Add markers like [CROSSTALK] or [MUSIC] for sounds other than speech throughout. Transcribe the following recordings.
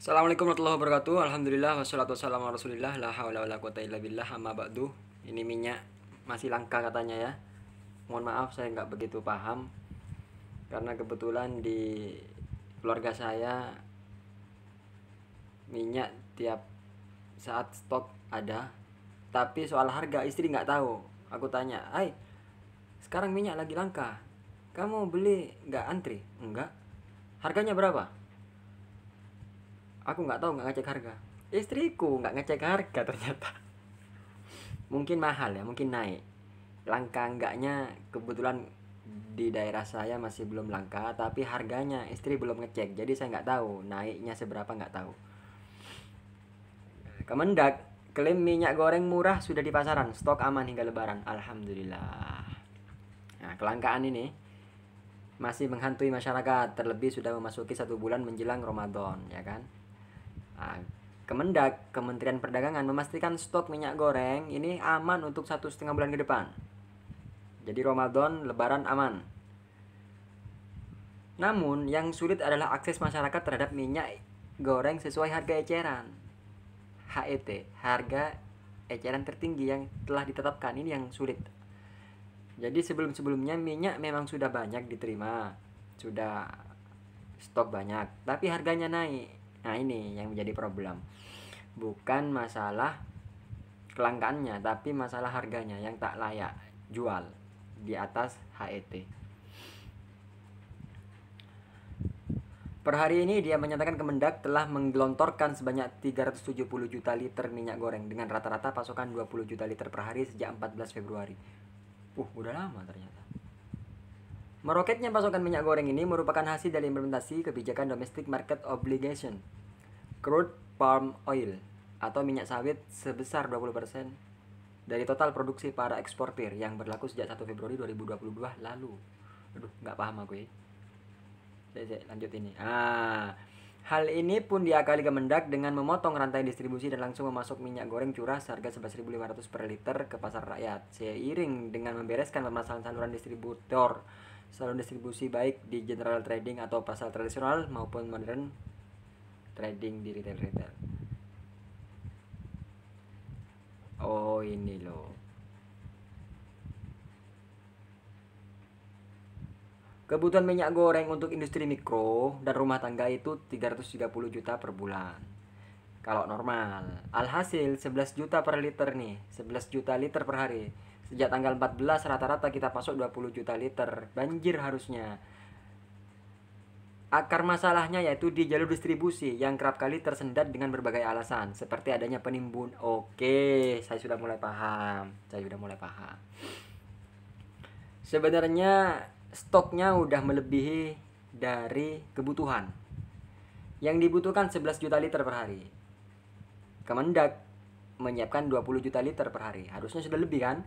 Assalamualaikum warahmatullahi wabarakatuh. Alhamdulillah wassalatu wassalamu ala Rasulillah. La wa wala quwata illa billah amma ba'du. Ini minyak masih langka katanya ya. Mohon maaf saya nggak begitu paham karena kebetulan di keluarga saya minyak tiap saat stok ada. Tapi soal harga istri nggak tahu. Aku tanya, "Hai, sekarang minyak lagi langka. Kamu beli nggak antri?" "Enggak." "Harganya berapa?" aku nggak tahu nggak ngecek harga istriku nggak ngecek harga ternyata mungkin mahal ya mungkin naik langka enggaknya kebetulan di daerah saya masih belum langka tapi harganya istri belum ngecek jadi saya nggak tahu naiknya seberapa nggak tahu Kemendak klaim minyak goreng murah sudah di pasaran stok aman hingga lebaran alhamdulillah nah kelangkaan ini masih menghantui masyarakat terlebih sudah memasuki satu bulan menjelang Ramadan ya kan Nah, Kemendak, Kementerian Perdagangan memastikan stok minyak goreng ini aman untuk satu setengah bulan ke depan. Jadi Ramadan, Lebaran aman. Namun, yang sulit adalah akses masyarakat terhadap minyak goreng sesuai harga eceran. HET, harga eceran tertinggi yang telah ditetapkan ini yang sulit. Jadi sebelum-sebelumnya minyak memang sudah banyak diterima, sudah stok banyak, tapi harganya naik Nah, ini yang menjadi problem. Bukan masalah kelangkaannya, tapi masalah harganya yang tak layak jual di atas HET. Per hari ini dia menyatakan Kemendak telah menggelontorkan sebanyak 370 juta liter minyak goreng dengan rata-rata pasokan 20 juta liter per hari sejak 14 Februari. Uh, udah lama ternyata. Meroketnya pasokan minyak goreng ini merupakan hasil dari implementasi kebijakan Domestic Market Obligation, crude palm oil, atau minyak sawit sebesar 20% dari total produksi para eksportir yang berlaku sejak 1 Februari 2022 lalu. Aduh, nggak paham aku ya. Saya lanjut ini. Ah, hal ini pun diakali Kemendak dengan memotong rantai distribusi dan langsung memasok minyak goreng curah seharga 11.500 per liter ke pasar rakyat, seiring dengan membereskan permasalahan saluran distributor saluran distribusi baik di general trading atau pasar tradisional maupun modern trading di retail-retail. Oh ini loh. Kebutuhan minyak goreng untuk industri mikro dan rumah tangga itu 330 juta per bulan kalau normal. Alhasil 11 juta per liter nih, 11 juta liter per hari. Sejak tanggal 14 rata-rata kita masuk 20 juta liter. Banjir harusnya. Akar masalahnya yaitu di jalur distribusi yang kerap kali tersendat dengan berbagai alasan seperti adanya penimbun. Oke, saya sudah mulai paham. Saya sudah mulai paham. Sebenarnya stoknya udah melebihi dari kebutuhan. Yang dibutuhkan 11 juta liter per hari Kemendak menyiapkan 20 juta liter per hari. Harusnya sudah lebih kan?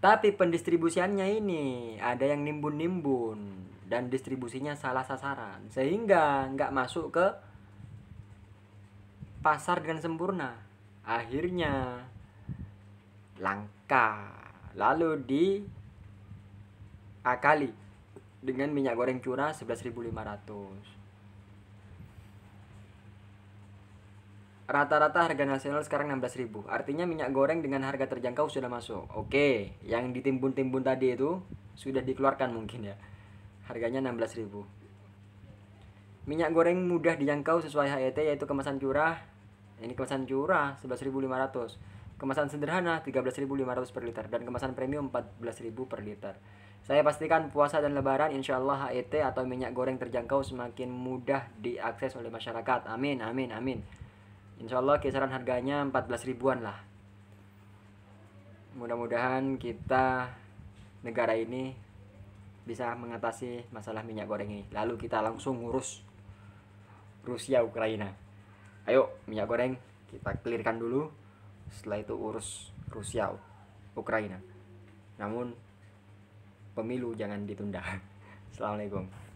Tapi pendistribusiannya ini ada yang nimbun-nimbun dan distribusinya salah sasaran sehingga nggak masuk ke pasar dengan sempurna. Akhirnya langka lalu di akali dengan minyak goreng curah 11.500 Rata-rata harga nasional sekarang 16.000. Artinya minyak goreng dengan harga terjangkau sudah masuk. Oke, yang ditimbun-timbun tadi itu sudah dikeluarkan mungkin ya. Harganya 16.000. Minyak goreng mudah dijangkau sesuai HET yaitu kemasan curah. Ini kemasan curah 11.500. Kemasan sederhana 13.500 per liter dan kemasan premium 14.000 per liter. Saya pastikan puasa dan lebaran insya Allah HET atau minyak goreng terjangkau semakin mudah diakses oleh masyarakat. Amin, amin, amin. Insya Allah kisaran harganya 14 ribuan lah mudah-mudahan kita negara ini bisa mengatasi masalah minyak goreng ini lalu kita langsung ngurus Rusia Ukraina ayo minyak goreng kita clearkan dulu setelah itu urus Rusia Ukraina namun pemilu jangan ditunda [LAUGHS] Assalamualaikum